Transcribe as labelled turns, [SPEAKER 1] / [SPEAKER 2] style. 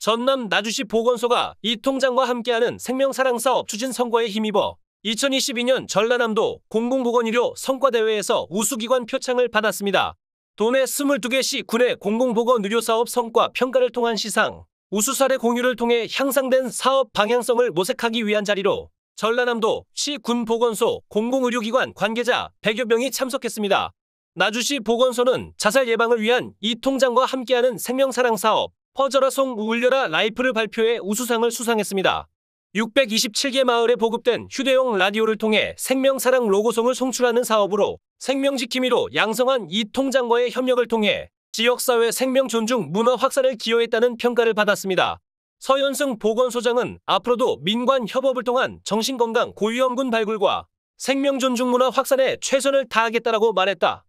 [SPEAKER 1] 전남 나주시 보건소가 이 통장과 함께하는 생명사랑 사업 추진 선거에 힘입어 2022년 전라남도 공공보건의료 성과대회에서 우수기관 표창을 받았습니다. 도내 22개 시 군의 공공보건의료사업 성과 평가를 통한 시상, 우수 사례 공유를 통해 향상된 사업 방향성을 모색하기 위한 자리로 전라남도 시군 보건소 공공의료기관 관계자 100여 명이 참석했습니다. 나주시 보건소는 자살 예방을 위한 이 통장과 함께하는 생명사랑 사업, 퍼져라 송 울려라 라이프를 발표해 우수상을 수상했습니다. 627개 마을에 보급된 휴대용 라디오를 통해 생명사랑 로고송을 송출하는 사업으로 생명지킴이로 양성한 이 통장과의 협력을 통해 지역사회 생명존중 문화 확산을 기여했다는 평가를 받았습니다. 서현승 보건소장은 앞으로도 민관 협업을 통한 정신건강 고위험군 발굴과 생명존중 문화 확산에 최선을 다하겠다라고 말했다.